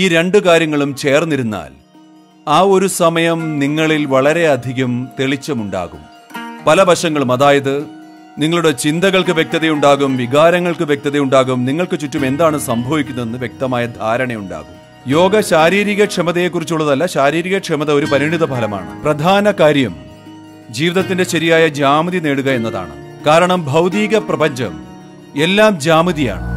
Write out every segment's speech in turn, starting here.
ഈ രണ്ട് കാര്യങ്ങളും ചേർന്നിരുന്നാൽ ആ ഒരു സമയം നിങ്ങളിൽ വളരെയധികം തെളിച്ചമുണ്ടാകും പല വശങ്ങളും അതായത് നിങ്ങളുടെ ചിന്തകൾക്ക് വ്യക്തതയുണ്ടാകും വികാരങ്ങൾക്ക് വ്യക്തതയുണ്ടാകും നിങ്ങൾക്ക് ചുറ്റും എന്താണ് സംഭവിക്കുന്നതെന്ന് വ്യക്തമായ ധാരണയുണ്ടാകും യോഗ ശാരീരിക ക്ഷമതയെക്കുറിച്ചുള്ളതല്ല ശാരീരിക ക്ഷമത ഒരു പരിണിത ഫലമാണ് പ്രധാന കാര്യം ജീവിതത്തിന്റെ ശരിയായ ജാമതി നേടുക എന്നതാണ് കാരണം ഭൗതിക പ്രപഞ്ചം എല്ലാം ജാമതിയാണ്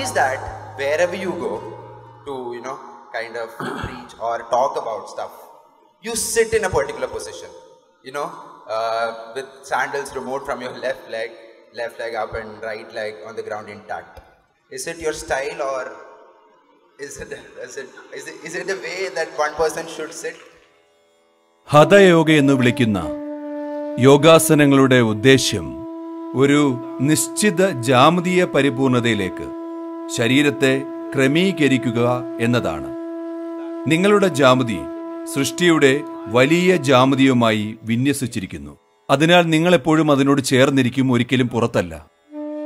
is that wherever you go to, you know, kind of preach or talk about stuff, you sit in a particular position, you know, uh, with sandals removed from your left leg, left leg up and right leg on the ground intact. Is it your style or is it, is it, is it, is it the way that one person should sit? ഹതയോഗ എന്ന് വിളിക്കുന്ന യോഗാസനങ്ങളുടെ ഉദ്ദേശ്യം ഒരു നിശ്ചിത ജാമതീയ പരിപൂർണതയിലേക്ക് ശരീരത്തെ ക്രമീകരിക്കുക എന്നതാണ് നിങ്ങളുടെ ജാമതി സൃഷ്ടിയുടെ വലിയ ജാമതിയുമായി വിന്യസിച്ചിരിക്കുന്നു അതിനാൽ നിങ്ങളെപ്പോഴും അതിനോട് ചേർന്നിരിക്കും ഒരിക്കലും പുറത്തല്ല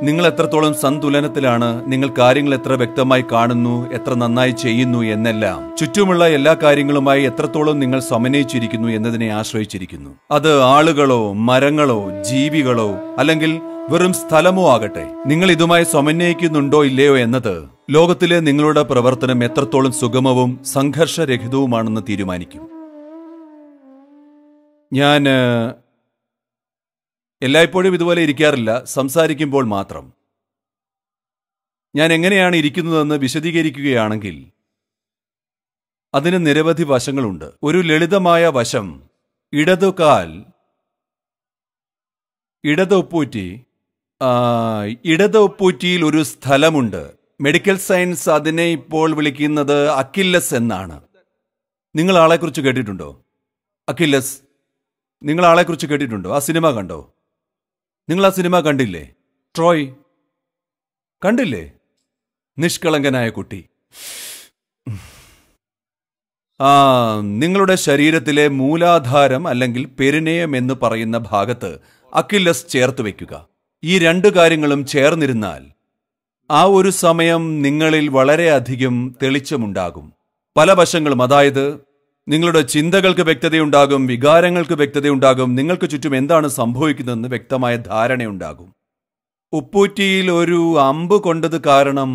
നിങ്ങൾ എത്രത്തോളം സന്തുലനത്തിലാണ് നിങ്ങൾ കാര്യങ്ങൾ എത്ര വ്യക്തമായി കാണുന്നു എത്ര നന്നായി ചെയ്യുന്നു എന്നെല്ലാം ചുറ്റുമുള്ള എല്ലാ കാര്യങ്ങളുമായി എത്രത്തോളം നിങ്ങൾ സമന്വയിച്ചിരിക്കുന്നു എന്നതിനെ ആശ്രയിച്ചിരിക്കുന്നു അത് ആളുകളോ മരങ്ങളോ ജീവികളോ അല്ലെങ്കിൽ വെറും സ്ഥലമോ ആകട്ടെ നിങ്ങൾ ഇതുമായി സമന്വയിക്കുന്നുണ്ടോ ഇല്ലയോ എന്നത് ലോകത്തിലെ നിങ്ങളുടെ പ്രവർത്തനം എത്രത്തോളം സുഗമവും സംഘർഷരഹിതവുമാണെന്ന് തീരുമാനിക്കും ഞാൻ എല്ലായ്പ്പോഴും ഇതുപോലെ ഇരിക്കാറില്ല സംസാരിക്കുമ്പോൾ മാത്രം ഞാൻ എങ്ങനെയാണ് ഇരിക്കുന്നതെന്ന് വിശദീകരിക്കുകയാണെങ്കിൽ അതിന് നിരവധി വശങ്ങളുണ്ട് ഒരു ലളിതമായ വശം ഇടതുകാൽ ഇടതൊപ്പൂറ്റി ഇടതൊപ്പൂറ്റിയിൽ ഒരു സ്ഥലമുണ്ട് മെഡിക്കൽ സയൻസ് അതിനെ ഇപ്പോൾ വിളിക്കുന്നത് അക്കില്ലസ് എന്നാണ് നിങ്ങൾ ആളെക്കുറിച്ച് കേട്ടിട്ടുണ്ടോ അക്കില്ലസ് നിങ്ങൾ ആളെക്കുറിച്ച് കേട്ടിട്ടുണ്ടോ ആ സിനിമ കണ്ടോ നിങ്ങൾ ആ സിനിമ കണ്ടില്ലേ ട്രോയ് കണ്ടില്ലേ നിഷ്കളങ്കനായ കുട്ടി ആ നിങ്ങളുടെ ശരീരത്തിലെ മൂലാധാരം അല്ലെങ്കിൽ പെരുനയം എന്ന് പറയുന്ന ഭാഗത്ത് അക്കില്ലസ് ചേർത്ത് വയ്ക്കുക ഈ രണ്ട് കാര്യങ്ങളും ചേർന്നിരുന്നാൽ ആ ഒരു സമയം നിങ്ങളിൽ വളരെയധികം തെളിച്ചമുണ്ടാകും പല വശങ്ങളും അതായത് നിങ്ങളുടെ ചിന്തകൾക്ക് വ്യക്തതയുണ്ടാകും വികാരങ്ങൾക്ക് വ്യക്തതയുണ്ടാകും നിങ്ങൾക്ക് ചുറ്റും എന്താണ് സംഭവിക്കുന്നതെന്ന് വ്യക്തമായ ധാരണയുണ്ടാകും ഉപ്പൂറ്റിയിൽ ഒരു അമ്പ് കൊണ്ടത് കാരണം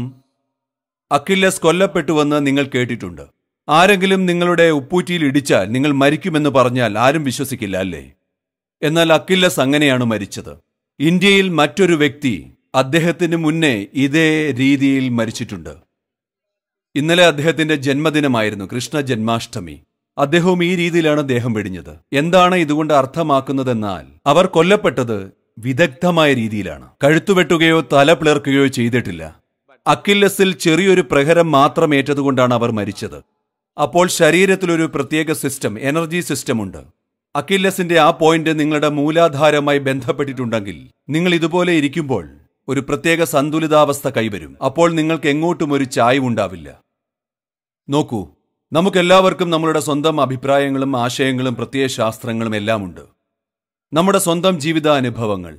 അക്കില്ലസ് കൊല്ലപ്പെട്ടുവെന്ന് നിങ്ങൾ കേട്ടിട്ടുണ്ട് ആരെങ്കിലും നിങ്ങളുടെ ഉപ്പൂറ്റിയിൽ ഇടിച്ചാൽ നിങ്ങൾ മരിക്കുമെന്ന് പറഞ്ഞാൽ ആരും വിശ്വസിക്കില്ല അല്ലേ എന്നാൽ അക്കില്ലസ് അങ്ങനെയാണ് മരിച്ചത് ഇന്ത്യയിൽ മറ്റൊരു വ്യക്തി അദ്ദേഹത്തിന് മുന്നേ ഇതേ രീതിയിൽ മരിച്ചിട്ടുണ്ട് ഇന്നലെ അദ്ദേഹത്തിന്റെ ജന്മദിനമായിരുന്നു കൃഷ്ണ ജന്മാഷ്ടമി അദ്ദേഹവും ഈ രീതിയിലാണ് ദേഹം വെടിഞ്ഞത് എന്താണ് ഇതുകൊണ്ട് അർത്ഥമാക്കുന്നതെന്നാൽ അവർ കൊല്ലപ്പെട്ടത് വിദഗ്ധമായ രീതിയിലാണ് കഴുത്തുവെട്ടുകയോ തല പിളർക്കുകയോ ചെയ്തിട്ടില്ല അക്കില്ലസിൽ ചെറിയൊരു പ്രഹരം മാത്രം ഏറ്റതുകൊണ്ടാണ് അവർ മരിച്ചത് അപ്പോൾ ശരീരത്തിലൊരു പ്രത്യേക സിസ്റ്റം എനർജി സിസ്റ്റം ഉണ്ട് അക്കില്ലസിന്റെ ആ പോയിന്റ് നിങ്ങളുടെ മൂലാധാരമായി ബന്ധപ്പെട്ടിട്ടുണ്ടെങ്കിൽ നിങ്ങൾ ഇതുപോലെ ഇരിക്കുമ്പോൾ ഒരു പ്രത്യേക സന്തുലിതാവസ്ഥ കൈവരും അപ്പോൾ നിങ്ങൾക്ക് എങ്ങോട്ടും ഒരു ചായ്വുണ്ടാവില്ല നോക്കൂ നമുക്കെല്ലാവർക്കും നമ്മളുടെ സ്വന്തം അഭിപ്രായങ്ങളും ആശയങ്ങളും പ്രത്യയശാസ്ത്രങ്ങളും എല്ലാമുണ്ട് നമ്മുടെ സ്വന്തം ജീവിതാനുഭവങ്ങൾ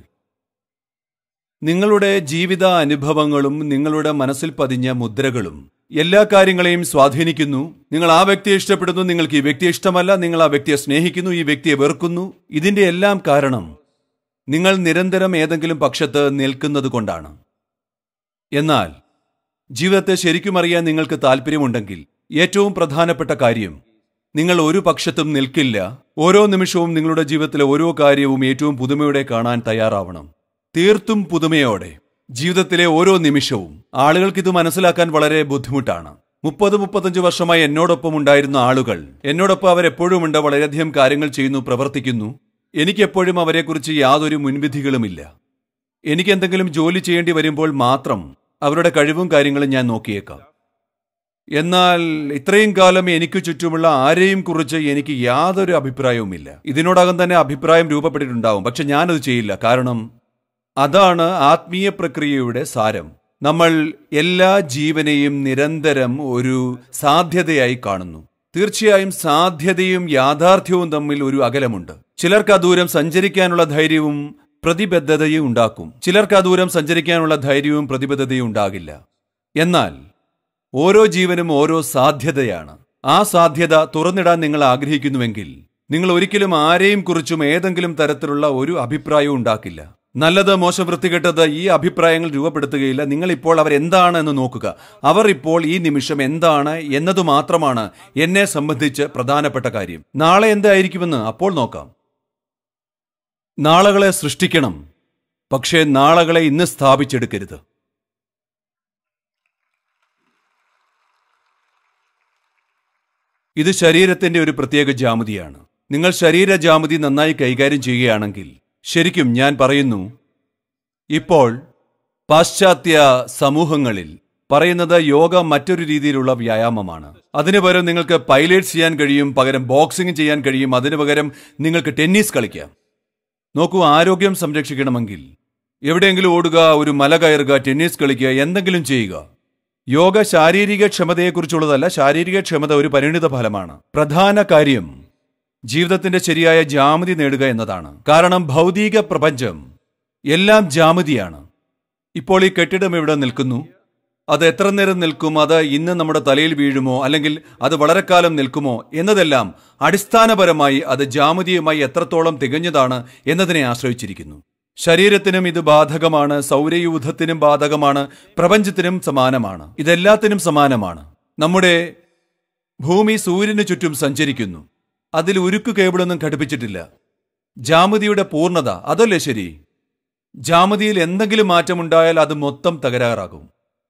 നിങ്ങളുടെ ജീവിത അനുഭവങ്ങളും നിങ്ങളുടെ മനസ്സിൽ പതിഞ്ഞ മുദ്രകളും എല്ലാ കാര്യങ്ങളെയും സ്വാധീനിക്കുന്നു നിങ്ങൾ ആ വ്യക്തിയെ ഇഷ്ടപ്പെടുന്നു നിങ്ങൾക്ക് ഈ വ്യക്തിയെ ഇഷ്ടമല്ല നിങ്ങൾ ആ വ്യക്തിയെ സ്നേഹിക്കുന്നു ഈ വ്യക്തിയെ വെറുക്കുന്നു ഇതിന്റെ എല്ലാം കാരണം നിങ്ങൾ നിരന്തരം ഏതെങ്കിലും പക്ഷത്ത് നിൽക്കുന്നത് കൊണ്ടാണ് എന്നാൽ ജീവിതത്തെ ശരിക്കും അറിയാൻ നിങ്ങൾക്ക് താല്പര്യമുണ്ടെങ്കിൽ ഏറ്റവും പ്രധാനപ്പെട്ട കാര്യം നിങ്ങൾ ഒരു പക്ഷത്തും നിൽക്കില്ല ഓരോ നിമിഷവും നിങ്ങളുടെ ജീവിതത്തിലെ ഓരോ കാര്യവും ഏറ്റവും പുതുമയോടെ കാണാൻ തയ്യാറാവണം തീർത്തും പുതുമയോടെ ജീവിതത്തിലെ ഓരോ നിമിഷവും ആളുകൾക്ക് ഇത് മനസ്സിലാക്കാൻ വളരെ ബുദ്ധിമുട്ടാണ് മുപ്പത് മുപ്പത്തഞ്ച് വർഷമായി എന്നോടൊപ്പം ഉണ്ടായിരുന്ന ആളുകൾ എന്നോടൊപ്പം അവരെപ്പോഴും ഉണ്ട് വളരെയധികം കാര്യങ്ങൾ ചെയ്യുന്നു പ്രവർത്തിക്കുന്നു എനിക്കെപ്പോഴും അവരെക്കുറിച്ച് യാതൊരു മുൻവിധികളുമില്ല എനിക്ക് എന്തെങ്കിലും ജോലി ചെയ്യേണ്ടി വരുമ്പോൾ മാത്രം അവരുടെ കഴിവും കാര്യങ്ങളും ഞാൻ നോക്കിയേക്കാം എന്നാൽ ഇത്രയും കാലം എനിക്ക് ചുറ്റുമുള്ള ആരെയും കുറിച്ച് എനിക്ക് യാതൊരു അഭിപ്രായവുമില്ല ഇതിനോടകം തന്നെ അഭിപ്രായം രൂപപ്പെട്ടിട്ടുണ്ടാവും പക്ഷെ ഞാനത് ചെയ്യില്ല കാരണം അതാണ് ആത്മീയ പ്രക്രിയയുടെ സാരം നമ്മൾ എല്ലാ ജീവനെയും നിരന്തരം ഒരു സാധ്യതയായി കാണുന്നു തീർച്ചയായും സാധ്യതയും യാഥാർത്ഥ്യവും തമ്മിൽ ഒരു അകലമുണ്ട് ചിലർക്ക് ആ ദൂരം സഞ്ചരിക്കാനുള്ള ധൈര്യവും പ്രതിബദ്ധതയും ഉണ്ടാക്കും ചിലർക്ക് ആ ദൂരം സഞ്ചരിക്കാനുള്ള ധൈര്യവും പ്രതിബദ്ധതയും ഉണ്ടാകില്ല എന്നാൽ ഓരോ ജീവനും ഓരോ സാധ്യതയാണ് ആ സാധ്യത തുറന്നിടാൻ നിങ്ങൾ ആഗ്രഹിക്കുന്നുവെങ്കിൽ നിങ്ങൾ ഒരിക്കലും ആരെയും കുറിച്ചും ഏതെങ്കിലും തരത്തിലുള്ള ഒരു അഭിപ്രായവും ഉണ്ടാക്കില്ല നല്ലത് മോശം വൃത്തികെട്ടത് ഈ അഭിപ്രായങ്ങൾ രൂപപ്പെടുത്തുകയില്ല നിങ്ങൾ ഇപ്പോൾ അവരെന്താണ് എന്ന് നോക്കുക അവർ ഇപ്പോൾ ഈ നിമിഷം എന്താണ് എന്നതു മാത്രമാണ് എന്നെ സംബന്ധിച്ച് പ്രധാനപ്പെട്ട കാര്യം നാളെ എന്തായിരിക്കുമെന്ന് അപ്പോൾ നോക്കാം നാളകളെ സൃഷ്ടിക്കണം പക്ഷേ നാളകളെ ഇന്ന് സ്ഥാപിച്ചെടുക്കരുത് ഇത് ശരീരത്തിന്റെ ഒരു പ്രത്യേക ജാമതിയാണ് നിങ്ങൾ ശരീര ജാമതി നന്നായി കൈകാര്യം ചെയ്യുകയാണെങ്കിൽ ശരിക്കും ഞാൻ പറയുന്നു ഇപ്പോൾ പാശ്ചാത്യ സമൂഹങ്ങളിൽ പറയുന്നത് യോഗ മറ്റൊരു രീതിയിലുള്ള വ്യായാമമാണ് അതിനു പകരം നിങ്ങൾക്ക് പൈലേറ്റ്സ് ചെയ്യാൻ കഴിയും പകരം ബോക്സിംഗ് ചെയ്യാൻ കഴിയും അതിനു പകരം നിങ്ങൾക്ക് ടെന്നീസ് കളിക്കാം നോക്കൂ ആരോഗ്യം സംരക്ഷിക്കണമെങ്കിൽ എവിടെയെങ്കിലും ഓടുക ഒരു മല കയറുക ടെന്നീസ് കളിക്കുക എന്തെങ്കിലും ചെയ്യുക യോഗ ശാരീരിക ക്ഷമതയെക്കുറിച്ചുള്ളതല്ല ശാരീരിക ക്ഷമത ഒരു പരിണിത ഫലമാണ് പ്രധാന കാര്യം ജീവിതത്തിന്റെ ശരിയായ ജാമതി നേടുക എന്നതാണ് കാരണം ഭൗതിക പ്രപഞ്ചം എല്ലാം ജാമതിയാണ് ഇപ്പോൾ ഈ കെട്ടിടം ഇവിടെ നിൽക്കുന്നു അത് എത്ര നേരം നിൽക്കും അത് ഇന്ന് നമ്മുടെ തലയിൽ വീഴുമോ അല്ലെങ്കിൽ അത് വളരെ കാലം നിൽക്കുമോ എന്നതെല്ലാം അടിസ്ഥാനപരമായി അത് ജാമതിയുമായി എത്രത്തോളം തികഞ്ഞതാണ് എന്നതിനെ ആശ്രയിച്ചിരിക്കുന്നു ശരീരത്തിനും ഇത് ബാധകമാണ് സൗരയൂഥത്തിനും ബാധകമാണ് പ്രപഞ്ചത്തിനും സമാനമാണ് ഇതെല്ലാത്തിനും സമാനമാണ് നമ്മുടെ ഭൂമി സൂര്യന് ചുറ്റും സഞ്ചരിക്കുന്നു അതിൽ ഉരുക്ക് കേബിളൊന്നും ഘടിപ്പിച്ചിട്ടില്ല ജാമതിയുടെ പൂർണ്ണത അതല്ലേ ശരി ജാമതിയിൽ എന്തെങ്കിലും മാറ്റമുണ്ടായാൽ അത് മൊത്തം തകരാറാകും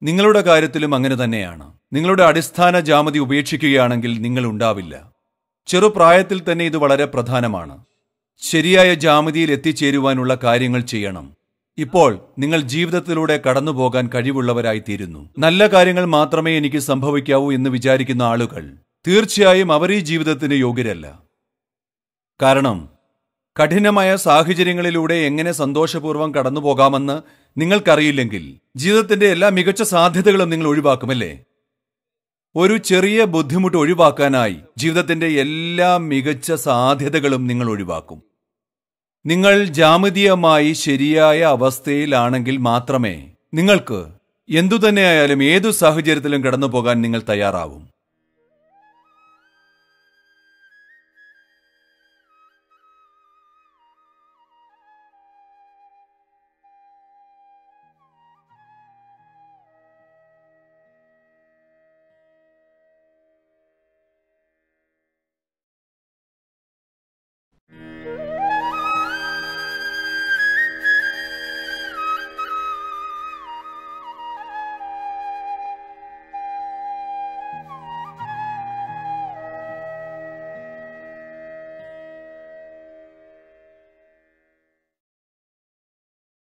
നിങ്ങളുടെ കാര്യത്തിലും അങ്ങനെ തന്നെയാണ് നിങ്ങളുടെ അടിസ്ഥാന ജാമതി ഉപേക്ഷിക്കുകയാണെങ്കിൽ നിങ്ങൾ ഉണ്ടാവില്ല ചെറുപ്രായത്തിൽ തന്നെ ഇത് വളരെ പ്രധാനമാണ് ശരിയായ ജാമതിയിൽ എത്തിച്ചേരുവാനുള്ള കാര്യങ്ങൾ ചെയ്യണം ഇപ്പോൾ നിങ്ങൾ ജീവിതത്തിലൂടെ കടന്നുപോകാൻ കഴിവുള്ളവരായിത്തീരുന്നു നല്ല കാര്യങ്ങൾ മാത്രമേ എനിക്ക് സംഭവിക്കാവൂ എന്ന് വിചാരിക്കുന്ന ആളുകൾ തീർച്ചയായും അവർ ഈ ജീവിതത്തിന് യോഗ്യരല്ല കാരണം കഠിനമായ സാഹചര്യങ്ങളിലൂടെ എങ്ങനെ സന്തോഷപൂർവ്വം കടന്നുപോകാമെന്ന് നിങ്ങൾക്കറിയില്ലെങ്കിൽ ജീവിതത്തിന്റെ എല്ലാ മികച്ച സാധ്യതകളും നിങ്ങൾ ഒഴിവാക്കുമല്ലേ ഒരു ചെറിയ ബുദ്ധിമുട്ട് ഒഴിവാക്കാനായി ജീവിതത്തിന്റെ എല്ലാ മികച്ച സാധ്യതകളും നിങ്ങൾ ഒഴിവാക്കും നിങ്ങൾ ജാമതീയമായി ശരിയായ അവസ്ഥയിലാണെങ്കിൽ മാത്രമേ നിങ്ങൾക്ക് എന്തുതന്നെയായാലും ഏതു സാഹചര്യത്തിലും കടന്നു പോകാൻ നിങ്ങൾ തയ്യാറാവും